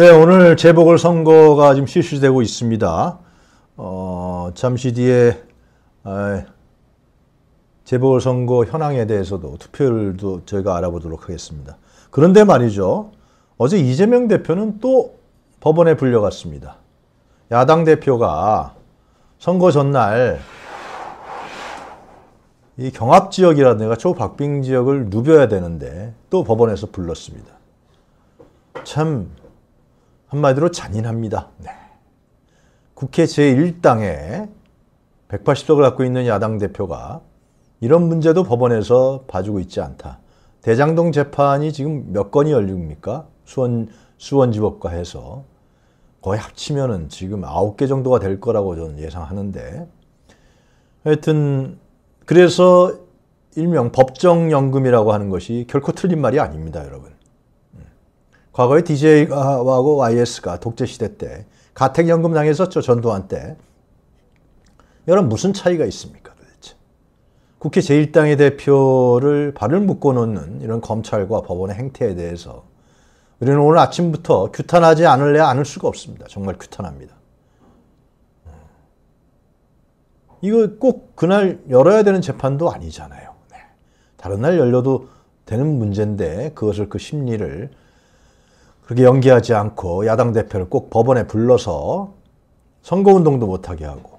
네, 오늘 재보궐선거가 지금 실시되고 있습니다. 어, 잠시 뒤에 아, 재보궐선거 현황에 대해서도 투표율도 저희가 알아보도록 하겠습니다. 그런데 말이죠. 어제 이재명 대표는 또 법원에 불려갔습니다. 야당 대표가 선거 전날 이 경합 지역이라든가 초박빙 지역을 누벼야 되는데 또 법원에서 불렀습니다. 참 한마디로 잔인합니다. 네. 국회 제1당에 180석을 갖고 있는 야당 대표가 이런 문제도 법원에서 봐주고 있지 않다. 대장동 재판이 지금 몇 건이 열립니까? 수원, 수원지법과 해서. 거의 합치면은 지금 9개 정도가 될 거라고 저는 예상하는데. 하여튼, 그래서 일명 법정연금이라고 하는 것이 결코 틀린 말이 아닙니다, 여러분. 과거에 DJ하고 YS가 독재시대 때 가택연금 당했었죠. 전두환 때. 여러분 무슨 차이가 있습니까 도대체. 국회 제1당의 대표를 발을 묶어놓는 이런 검찰과 법원의 행태에 대해서 우리는 오늘 아침부터 규탄하지 않을래 않을 수가 없습니다. 정말 규탄합니다. 음. 이거 꼭 그날 열어야 되는 재판도 아니잖아요. 네. 다른 날 열려도 되는 문제인데 그것을 그 심리를 그렇게 연기하지 않고 야당 대표를 꼭 법원에 불러서 선거운동도 못하게 하고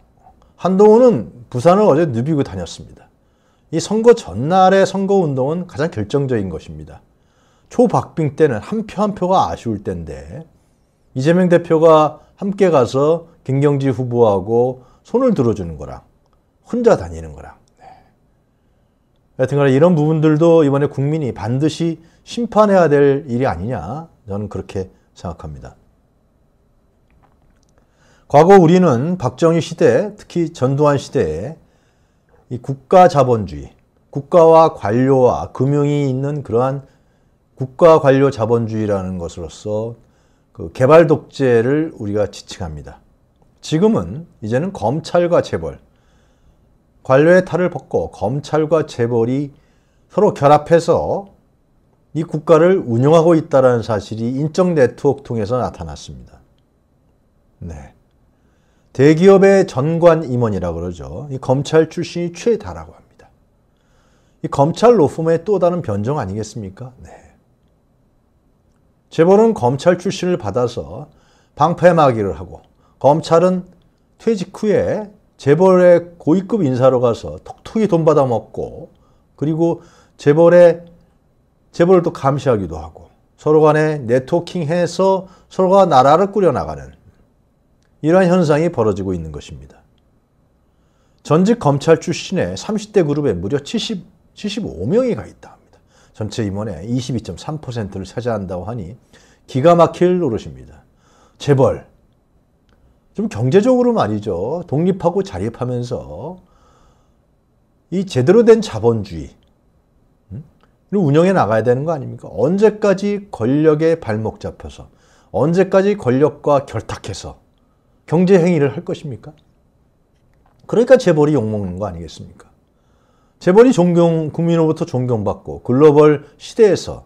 한동훈은 부산을 어제 누비고 다녔습니다. 이 선거 전날의 선거운동은 가장 결정적인 것입니다. 초박빙 때는 한 표한 한 표가 아쉬울 때인데 이재명 대표가 함께 가서 김경지 후보하고 손을 들어주는 거랑 혼자 다니는 거랑 네. 여튼간에 이런 부분들도 이번에 국민이 반드시 심판해야 될 일이 아니냐 저는 그렇게 생각합니다. 과거 우리는 박정희 시대, 특히 전두환 시대에 이 국가 자본주의, 국가와 관료와 금융이 있는 그러한 국가 관료 자본주의라는 것으로서 그 개발 독재를 우리가 지칭합니다. 지금은 이제는 검찰과 재벌, 관료의 탈을 벗고 검찰과 재벌이 서로 결합해서 이 국가를 운영하고 있다는 사실이 인적 네트워크 통해서 나타났습니다. 네. 대기업의 전관 임원이라 그러죠. 이 검찰 출신이 최다라고 합니다. 이 검찰 로펌의 또 다른 변종 아니겠습니까? 네. 재벌은 검찰 출신을 받아서 방패막이를 하고 검찰은 퇴직 후에 재벌의 고위급 인사로 가서 톡톡이 돈 받아먹고 그리고 재벌의 재벌을 또 감시하기도 하고 서로 간에 네트워킹해서 서로가 나라를 꾸려나가는 이러한 현상이 벌어지고 있는 것입니다. 전직 검찰 출신의 30대 그룹에 무려 70, 75명이 가 있다 합니다. 전체 임원의 22.3%를 차지한다고 하니 기가 막힐 노릇입니다. 재벌. 좀 경제적으로 말이죠. 독립하고 자립하면서 이 제대로 된 자본주의, 운영해 나가야 되는 거 아닙니까? 언제까지 권력에 발목 잡혀서 언제까지 권력과 결탁해서 경제 행위를 할 것입니까? 그러니까 재벌이 욕먹는 거 아니겠습니까? 재벌이 존경, 국민으로부터 존경받고 글로벌 시대에서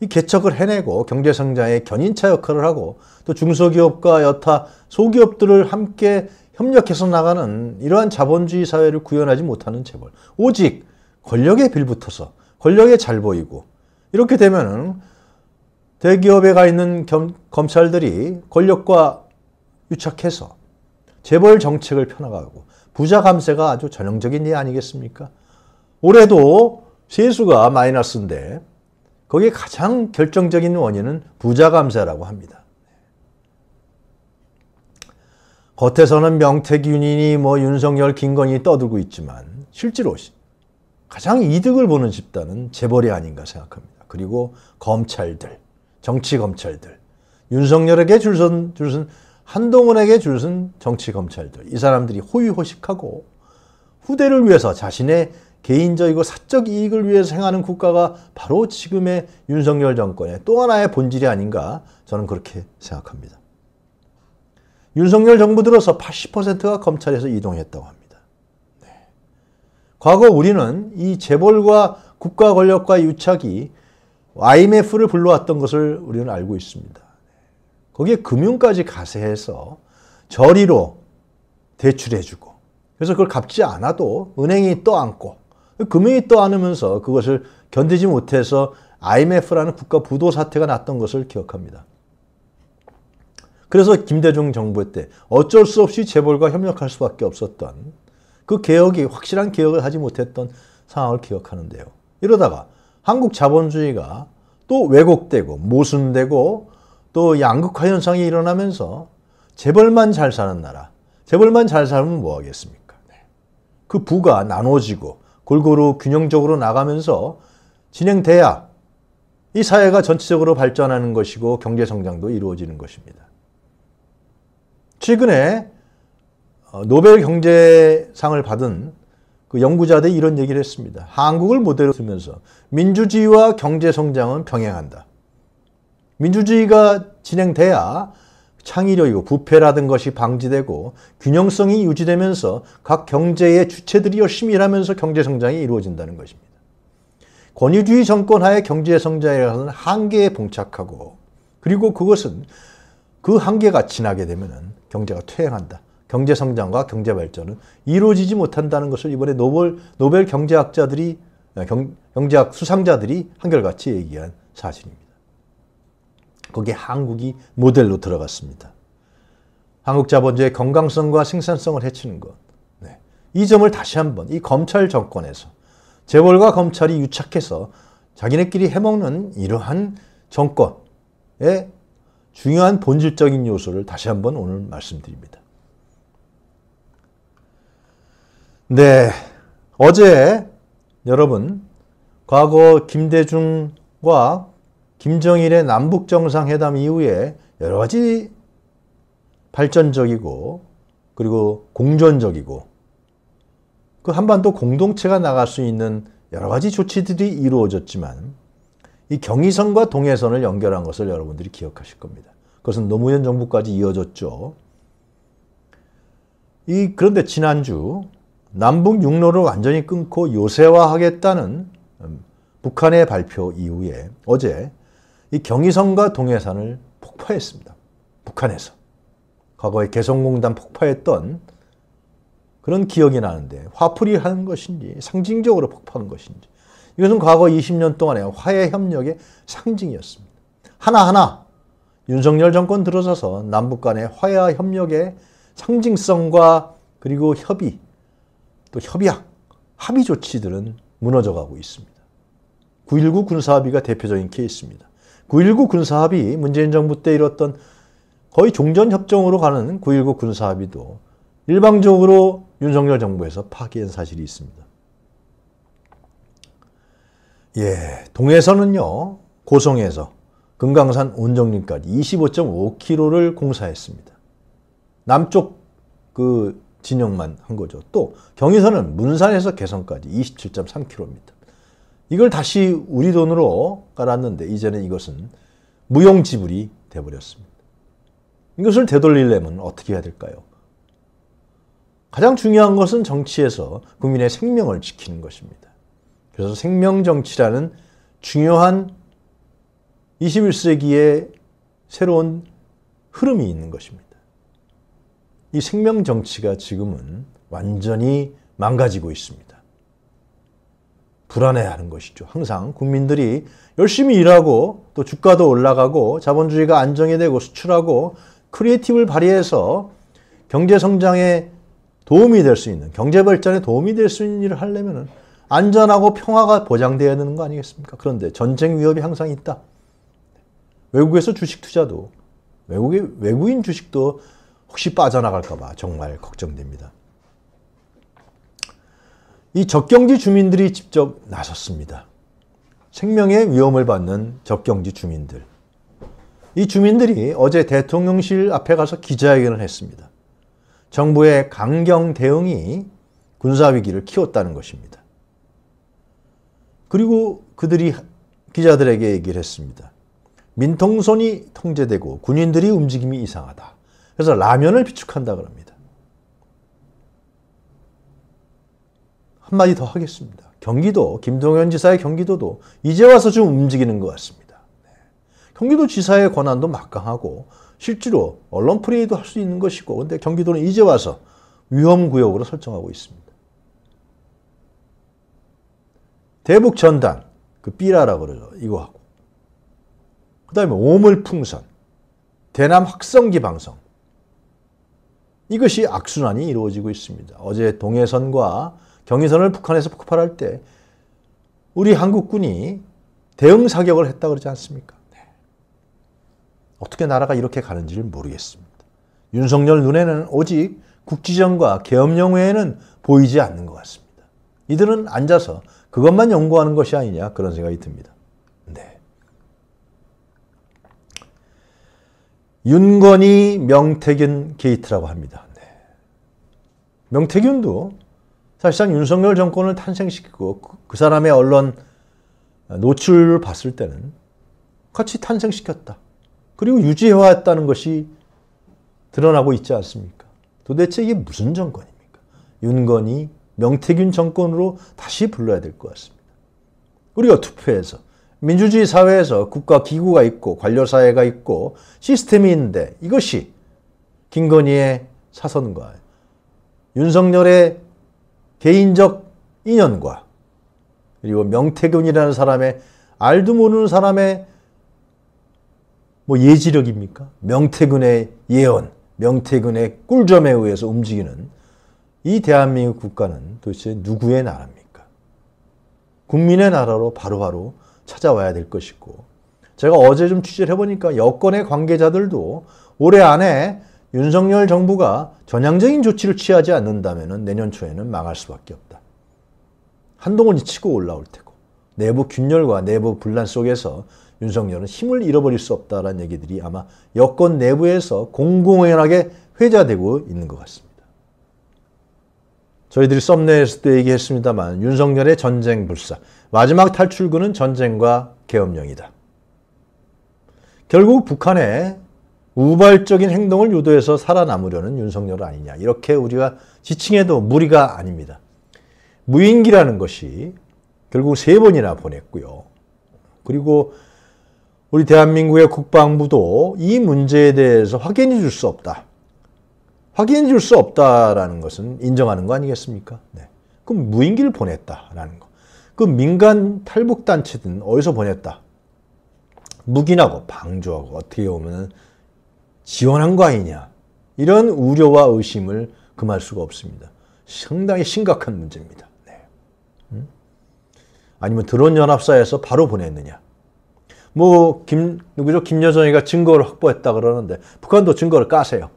이 개척을 해내고 경제성장의 견인차 역할을 하고 또 중소기업과 여타 소기업들을 함께 협력해서 나가는 이러한 자본주의 사회를 구현하지 못하는 재벌. 오직 권력에 빌붙어서 권력에 잘 보이고 이렇게 되면은 대기업에 가 있는 겸, 검찰들이 권력과 유착해서 재벌 정책을 펴나가고 부자 감세가 아주 전형적인 일 아니겠습니까? 올해도 세수가 마이너스인데 거기에 가장 결정적인 원인은 부자 감세라고 합니다. 겉에서는 명태균이니 뭐 윤석열, 김건희 떠들고 있지만 실제로 가장 이득을 보는 집단은 재벌이 아닌가 생각합니다. 그리고 검찰들, 정치 검찰들, 윤석열에게 줄선 줄선 한동훈에게 줄선 정치 검찰들, 이 사람들이 호의호식하고 후대를 위해서 자신의 개인적이고 사적 이익을 위해서 행하는 국가가 바로 지금의 윤석열 정권의 또 하나의 본질이 아닌가 저는 그렇게 생각합니다. 윤석열 정부 들어서 80%가 검찰에서 이동했다고 합니다. 과거 우리는 이 재벌과 국가 권력과 유착이 IMF를 불러왔던 것을 우리는 알고 있습니다. 거기에 금융까지 가세해서 저리로 대출해주고 그래서 그걸 갚지 않아도 은행이 떠안고 금융이 떠안으면서 그것을 견디지 못해서 IMF라는 국가 부도 사태가 났던 것을 기억합니다. 그래서 김대중 정부 때 어쩔 수 없이 재벌과 협력할 수밖에 없었던 그 개혁이 확실한 개혁을 하지 못했던 상황을 기억하는데요. 이러다가 한국 자본주의가 또 왜곡되고 모순되고 또 양극화 현상이 일어나면서 재벌만 잘 사는 나라, 재벌만 잘 살면 뭐 하겠습니까? 네. 그 부가 나눠지고 골고루 균형적으로 나가면서 진행돼야 이 사회가 전체적으로 발전하는 것이고 경제성장도 이루어지는 것입니다. 최근에 어, 노벨 경제상을 받은 그 연구자들이 런 얘기를 했습니다. 한국을 모델로 두면서 민주주의와 경제성장은 병행한다. 민주주의가 진행돼야 창의력이고 부패라든 것이 방지되고 균형성이 유지되면서 각 경제의 주체들이 열심히 일하면서 경제성장이 이루어진다는 것입니다. 권위주의 정권 하에 경제성장이라는 한계에 봉착하고 그리고 그것은 그 한계가 지나게 되면 경제가 퇴행한다. 경제 성장과 경제 발전은 이루어지지 못한다는 것을 이번에 노벨, 노벨 경제학자들이, 아, 경, 경제학 수상자들이 한결같이 얘기한 사실입니다. 거기에 한국이 모델로 들어갔습니다. 한국 자본주의 건강성과 생산성을 해치는 것. 네. 이 점을 다시 한번 이 검찰 정권에서 재벌과 검찰이 유착해서 자기네끼리 해먹는 이러한 정권의 중요한 본질적인 요소를 다시 한번 오늘 말씀드립니다. 네. 어제 여러분, 과거 김대중과 김정일의 남북정상회담 이후에 여러 가지 발전적이고 그리고 공존적이고 그 한반도 공동체가 나갈 수 있는 여러 가지 조치들이 이루어졌지만 이 경의선과 동해선을 연결한 것을 여러분들이 기억하실 겁니다. 그것은 노무현 정부까지 이어졌죠. 이 그런데 지난주 남북 육로를 완전히 끊고 요새화하겠다는 음, 북한의 발표 이후에 어제 이 경의선과 동해선을 폭파했습니다. 북한에서. 과거에 개성공단 폭파했던 그런 기억이 나는데 화풀이 하는 것인지 상징적으로 폭파한 것인지 이것은 과거 20년 동안의 화해협력의 상징이었습니다. 하나하나 윤석열 정권 들어서서 남북 간의 화해협력의 상징성과 그리고 협의 또 협약, 합의 조치들은 무너져가고 있습니다. 9.19 군사합의가 대표적인 케이스입니다. 9.19 군사합의, 문재인 정부 때 이뤘던 거의 종전협정으로 가는 9.19 군사합의도 일방적으로 윤석열 정부에서 파기한 사실이 있습니다. 예, 동해선은요, 고성에서 금강산 온정림까지 25.5km를 공사했습니다. 남쪽 그 진영만 한 거죠. 또 경의선은 문산에서 개성까지 27.3km. 이걸 다시 우리 돈으로 깔았는데 이제는 이것은 무용지불이 돼버렸습니다. 이것을 되돌리려면 어떻게 해야 될까요? 가장 중요한 것은 정치에서 국민의 생명을 지키는 것입니다. 그래서 생명정치라는 중요한 21세기의 새로운 흐름이 있는 것입니다. 이 생명 정치가 지금은 완전히 망가지고 있습니다. 불안해하는 것이죠. 항상 국민들이 열심히 일하고 또 주가도 올라가고 자본주의가 안정이 되고 수출하고 크리에이티브를 발휘해서 경제 성장에 도움이 될 수 있는 경제 발전에 도움이 될 수 있는 일을 하려면 안전하고 평화가 보장돼야 되는 거 아니겠습니까? 그런데 전쟁 위협이 항상 있다. 외국에서 주식 투자도 외국의 외국인 주식도 혹시 빠져나갈까봐 정말 걱정됩니다. 이 적경지 주민들이 직접 나섰습니다. 생명의 위험을 받는 적경지 주민들. 이 주민들이 어제 대통령실 앞에 가서 기자회견을 했습니다. 정부의 강경 대응이 군사위기를 키웠다는 것입니다. 그리고 그들이 기자들에게 얘기를 했습니다. 민통선이 통제되고 군인들이 움직임이 이상하다. 그래서 라면을 비축한다 그럽니다. 한마디 더 하겠습니다. 경기도, 김동현 지사의 경기도도 이제 와서 좀 움직이는 것 같습니다. 네. 경기도 지사의 권한도 막강하고 실제로 언론 프레도할 수 있는 것이고 근데 경기도는 이제 와서 위험구역으로 설정하고 있습니다. 대북 전단, 그 삐라라고 그러죠. 이거 하고. 그 다음에 오물풍선, 대남 확성기 방송, 이것이 악순환이 이루어지고 있습니다. 어제 동해선과 경의선을 북한에서 폭발할 때 우리 한국군이 대응 사격을 했다 그러지 않습니까? 네. 어떻게 나라가 이렇게 가는지를 모르겠습니다. 윤석열 눈에는 오직 국지정과 계엄령 외에는 보이지 않는 것 같습니다. 이들은 앉아서 그것만 연구하는 것이 아니냐 그런 생각이 듭니다. 윤건이 명태균 게이트라고 합니다. 네. 명태균도 사실상 윤석열 정권을 탄생시키고 그, 그 사람의 언론 노출을 봤을 때는 같이 탄생시켰다. 그리고 유지해왔다는 것이 드러나고 있지 않습니까? 도대체 이게 무슨 정권입니까? 윤건이 명태균 정권으로 다시 불러야 될 것 같습니다. 우리가 투표해서 민주주의 사회에서 국가 기구가 있고 관료 사회가 있고 시스템이 있는데 이것이 김건희의 사선과 윤석열의 개인적 인연과 그리고 명태균이라는 사람의 알도 모르는 사람의 뭐 예지력입니까? 명태균의 예언, 명태균의 꿀점에 의해서 움직이는 이 대한민국 국가는 도대체 누구의 나라입니까? 국민의 나라로 바로바로 바로 찾아와야 될 것이고 제가 어제 좀 취재를 해보니까 여권의 관계자들도 올해 안에 윤석열 정부가 전향적인 조치를 취하지 않는다면 내년 초에는 망할 수밖에 없다. 한동훈이 치고 올라올 테고 내부 균열과 내부 분란 속에서 윤석열은 힘을 잃어버릴 수 없다라는 얘기들이 아마 여권 내부에서 공공연하게 회자되고 있는 것 같습니다. 저희들이 썸네일에서 도 얘기했습니다만 윤석열의 전쟁 불사, 마지막 탈출구는 전쟁과 계엄령이다. 결국 북한의 우발적인 행동을 유도해서 살아남으려는 윤석열 아니냐. 이렇게 우리가 지칭해도 무리가 아닙니다. 무인기라는 것이 결국 세 번이나 보냈고요. 그리고 우리 대한민국의 국방부도 이 문제에 대해서 확인해 줄 수 없다. 확인해 줄 수 없다라는 것은 인정하는 거 아니겠습니까? 네. 그럼 무인기를 보냈다라는 거. 그 민간 탈북단체든 어디서 보냈다. 묵인하고 방조하고 어떻게 보면 지원한 거 아니냐. 이런 우려와 의심을 금할 수가 없습니다. 상당히 심각한 문제입니다. 네. 음? 아니면 드론 연합사에서 바로 보냈느냐. 뭐 김 누구죠? 김여정이가 증거를 확보했다 그러는데 북한도 증거를 까세요.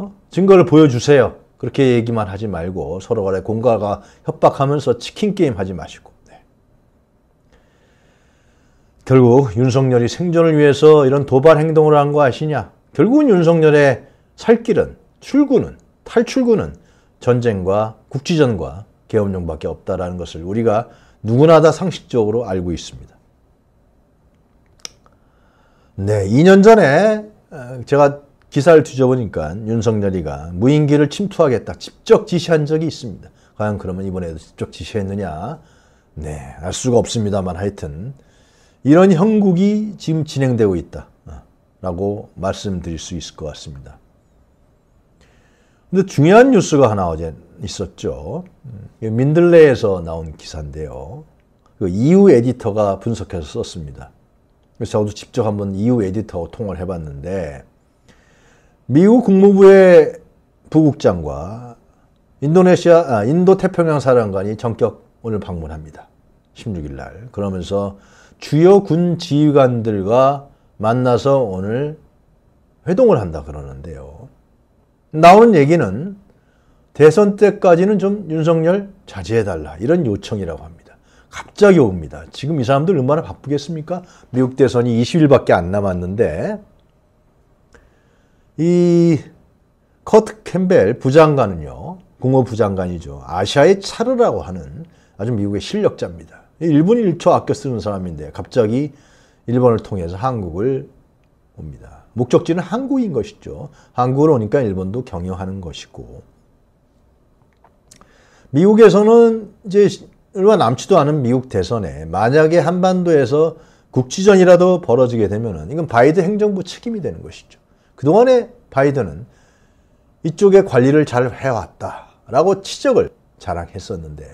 어? 증거를 보여주세요. 그렇게 얘기만 하지 말고 서로 간에 공과가 협박하면서 치킨게임 하지 마시고 네. 결국 윤석열이 생존을 위해서 이런 도발 행동을 한 거 아시냐? 결국은 윤석열의 살 길은, 출구는, 탈출구는 전쟁과 국지전과 계엄령밖에 없다라는 것을 우리가 누구나 다 상식적으로 알고 있습니다. 네, 2년 전에 어, 제가 기사를 뒤져보니까 윤석열이가 무인기를 침투하겠다 직접 지시한 적이 있습니다. 과연 그러면 이번에도 직접 지시했느냐? 네, 알 수가 없습니다만 하여튼 이런 형국이 지금 진행되고 있다. 어, 라고 말씀드릴 수 있을 것 같습니다. 근데 중요한 뉴스가 하나 어제 있었죠. 음, 민들레에서 나온 기사인데요. 그 이후 에디터가 분석해서 썼습니다. 그래서 저도 직접 한번 이후 에디터와 통화를 해봤는데 미국 국무부의 부국장과 인도네시아, 아, 인도 태평양 사령관이 전격 오늘 방문합니다. 16일 날. 그러면서 주요 군 지휘관들과 만나서 오늘 회동을 한다 그러는데요. 나온 얘기는 대선 때까지는 좀 윤석열 자제해달라 이런 요청이라고 합니다. 갑자기 옵니다. 지금 이 사람들 얼마나 바쁘겠습니까? 미국 대선이 20일밖에 안 남았는데 이 커트 캠벨 부장관은요. 국무부장관이죠. 아시아의 차르라고 하는 아주 미국의 실력자입니다. 1분 1초 아껴 쓰는 사람인데 갑자기 일본을 통해서 한국을 옵니다. 목적지는 한국인 것이죠. 한국으로 오니까 일본도 경영하는 것이고 미국에서는 이제 얼마 남지도 않은 미국 대선에 만약에 한반도에서 국지전이라도 벌어지게 되면은 이건 바이든 행정부 책임이 되는 것이죠. 그동안에 바이든은 이쪽의 관리를 잘 해왔다라고 치적을 자랑했었는데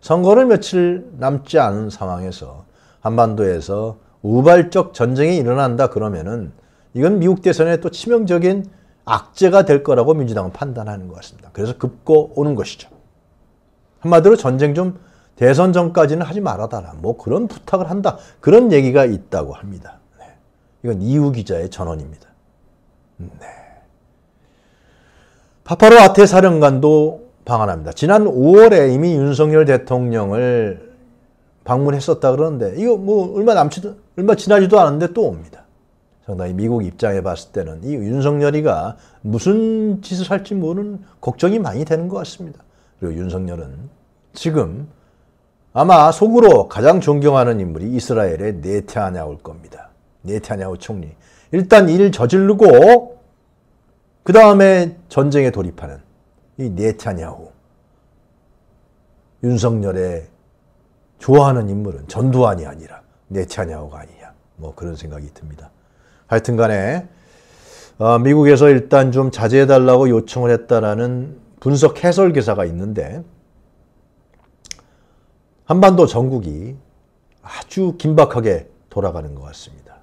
선거를 며칠 남지 않은 상황에서 한반도에서 우발적 전쟁이 일어난다 그러면은 이건 미국 대선에 또 치명적인 악재가 될 거라고 민주당은 판단하는 것 같습니다. 그래서 급고 오는 것이죠. 한마디로 전쟁 좀 대선 전까지는 하지 말아달라. 뭐 그런 부탁을 한다. 그런 얘기가 있다고 합니다. 네. 이건 이우 기자의 전언입니다. 네. 파파로 아테 사령관도 방한합니다. 지난 5월에 이미 윤석열 대통령을 방문했었다 그러는데 이거 뭐 얼마 남지도 얼마 지나지도 않은데 또 옵니다. 상당히 미국 입장에 봤을 때는 이 윤석열이가 무슨 짓을 할지 모르는 걱정이 많이 되는 것 같습니다. 그리고 윤석열은 지금 아마 속으로 가장 존경하는 인물이 이스라엘의 네타냐올 겁니다. 네타냐후 총리. 일단 일 저지르고 그 다음에 전쟁에 돌입하는 이 네타냐후 윤석열의 좋아하는 인물은 전두환이 아니라 네타냐후가 아니냐 뭐 그런 생각이 듭니다. 하여튼간에 어, 미국에서 일단 좀 자제해달라고 요청을 했다라는 분석 해설 기사가 있는데 한반도 전국이 아주 긴박하게 돌아가는 것 같습니다.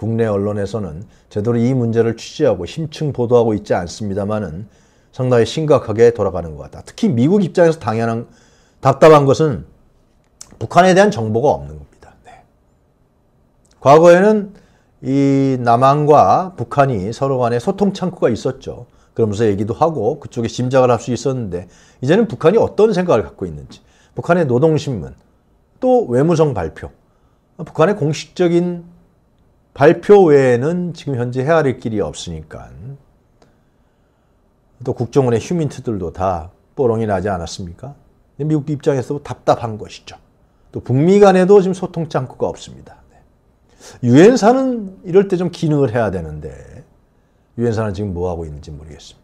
국내 언론에서는 제대로 이 문제를 취재하고 심층 보도하고 있지 않습니다만은 상당히 심각하게 돌아가는 것 같다. 특히 미국 입장에서 당연한 답답한 것은 북한에 대한 정보가 없는 겁니다. 네. 과거에는 이 남한과 북한이 서로 간에 소통 창구가 있었죠. 그러면서 얘기도 하고 그쪽에 짐작을 할 수 있었는데 이제는 북한이 어떤 생각을 갖고 있는지 북한의 노동신문 또 외무성 발표 북한의 공식적인 발표 외에는 지금 현재 헤아릴 길이 없으니까 또 국정원의 휴민트들도 다 뽀롱이 나지 않았습니까? 미국 입장에서 답답한 것이죠. 또 북미 간에도 지금 소통 창구가 없습니다. 네. 유엔사는 이럴 때 좀 기능을 해야 되는데 유엔사는 지금 뭐 하고 있는지 모르겠습니다.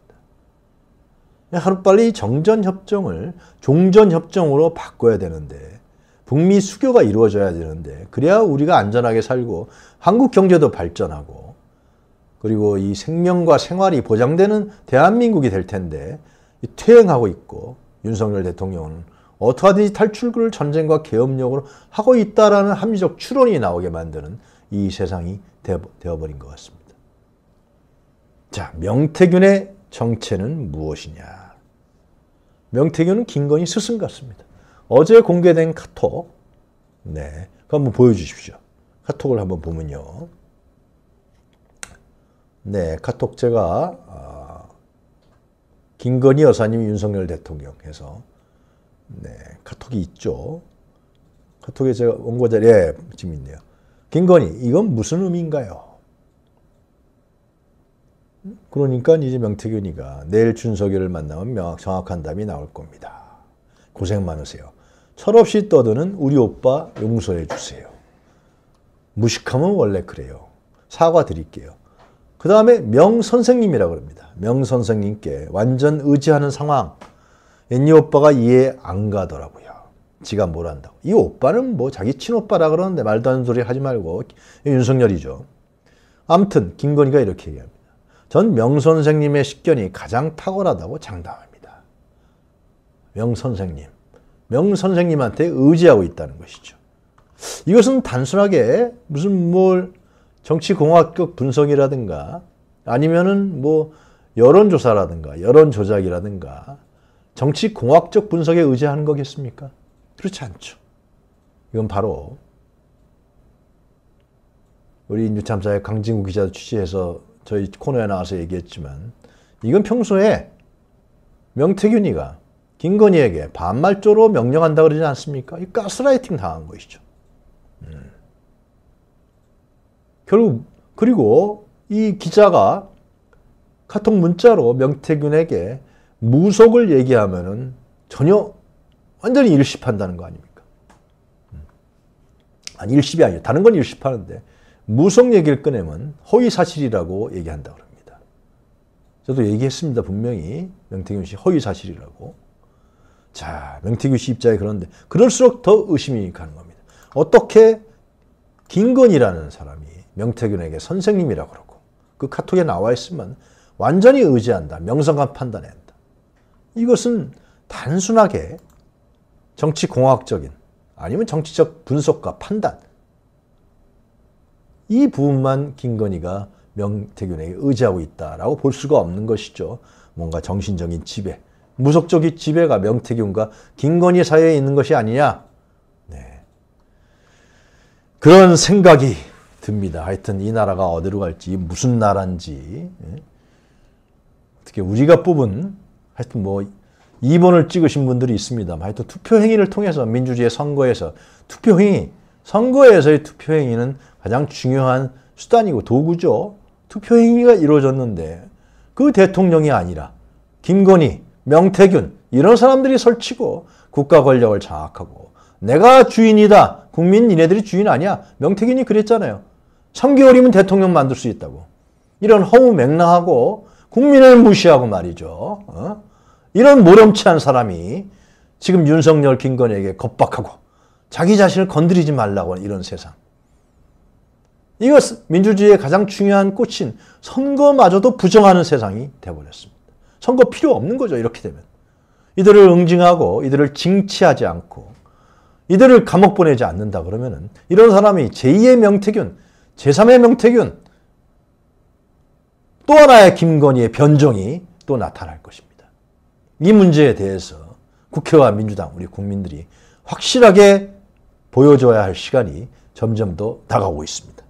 하루빨리 정전협정을 종전협정으로 바꿔야 되는데 북미 수교가 이루어져야 되는데 그래야 우리가 안전하게 살고 한국 경제도 발전하고 그리고 이 생명과 생활이 보장되는 대한민국이 될 텐데 퇴행하고 있고 윤석열 대통령은 어떠하든지 탈출구를 전쟁과 개업력으로 하고 있다라는 합리적 추론이 나오게 만드는 이 세상이 되어버린 것 같습니다. 자, 명태균의 정체는 무엇이냐? 명태균은 김건희 스승 같습니다. 어제 공개된 카톡. 네. 그 한번 보여주십시오. 카톡을 한번 보면요. 네. 카톡 제가, 어, 김건희 여사님 윤석열 대통령 해서, 네. 카톡이 있죠. 카톡에 제가 원고자, 예, 지금 있네요. 김건희, 이건 무슨 의미인가요? 그러니까 이제 명태균이가 내일 준석이를 만나면 명확, 정확한 답이 나올 겁니다. 고생 많으세요. 철없이 떠드는 우리 오빠 용서해 주세요. 무식함은 원래 그래요. 사과드릴게요. 그 다음에 명선생님이라고 합니다. 명선생님께 완전 의지하는 상황. 앤니 오빠가 이해 안 가더라고요. 지가 뭘 한다고. 이 오빠는 뭐 자기 친오빠라 그러는데 말도 안 되는 소리 하지 말고. 윤석열이죠. 암튼 김건희가 이렇게 얘기합니다. 전 명선생님의 식견이 가장 탁월하다고 장담해요. 명선생님, 명선생님한테 의지하고 있다는 것이죠. 이것은 단순하게 무슨 뭘 정치공학적 분석이라든가 아니면은 뭐 여론조사라든가 여론조작이라든가 정치공학적 분석에 의지하는 거겠습니까? 그렇지 않죠. 이건 바로 우리 뉴참사의 강진구 기자 취재해서 저희 코너에 나와서 얘기했지만 이건 평소에 명태균이가 김건희에게 반말조로 명령한다 그러지 않습니까? 이 가스라이팅 당한 것이죠. 음. 결국 그리고 이 기자가 카톡 문자로 명태균에게 무속을 얘기하면은 전혀 완전히 일십한다는 거 아닙니까? 음. 아니 일십이 아니에요. 다른 건 일십하는데 무속 얘기를 꺼내면 허위 사실이라고 얘기한다 그럽니다. 저도 얘기했습니다. 분명히 명태균 씨 허위 사실이라고. 자, 명태규 씨 입장에 그런데 그럴수록 더 의심이 가는 겁니다. 어떻게 김건희라는 사람이 명태균에게 선생님이라고 그러고 그 카톡에 나와 있으면 완전히 의지한다. 명성감 판단 한다. 이것은 단순하게 정치공학적인 아니면 정치적 분석과 판단 이 부분만 김건희가 명태균에게 의지하고 있다라고 볼 수가 없는 것이죠. 뭔가 정신적인 지배, 무속적인 지배가 명태균과 김건희 사이에 있는 것이 아니냐 네. 그런 생각이 듭니다. 하여튼 이 나라가 어디로 갈지 무슨 나라인지 네. 어떻게 우리가 뽑은 하여튼 뭐 2번을 찍으신 분들이 있습니다. 하여튼 투표 행위를 통해서 민주주의 선거에서 투표 행위 선거에서의 투표 행위는 가장 중요한 수단이고 도구죠. 투표 행위가 이루어졌는데 그 대통령이 아니라 김건희 명태균 이런 사람들이 설치고 국가 권력을 장악하고 내가 주인이다. 국민 니네들이 주인 아니야. 명태균이 그랬잖아요. 3개월이면 대통령 만들 수 있다고. 이런 허우맹랑하고 국민을 무시하고 말이죠. 어? 이런 모렴치한 사람이 지금 윤석열 김건희에게 겁박하고 자기 자신을 건드리지 말라고 하는 이런 세상. 이것 민주주의의 가장 중요한 꽃인 선거마저도 부정하는 세상이 돼버렸습니다. 선거 필요 없는 거죠. 이렇게 되면. 이들을 응징하고 이들을 징치하지 않고 이들을 감옥 보내지 않는다 그러면은 이런 사람이 제2의 명태균, 제3의 명태균, 또 하나의 김건희의 변종이 또 나타날 것입니다. 이 문제에 대해서 국회와 민주당, 우리 국민들이 확실하게 보여줘야 할 시간이 점점 더 다가오고 있습니다.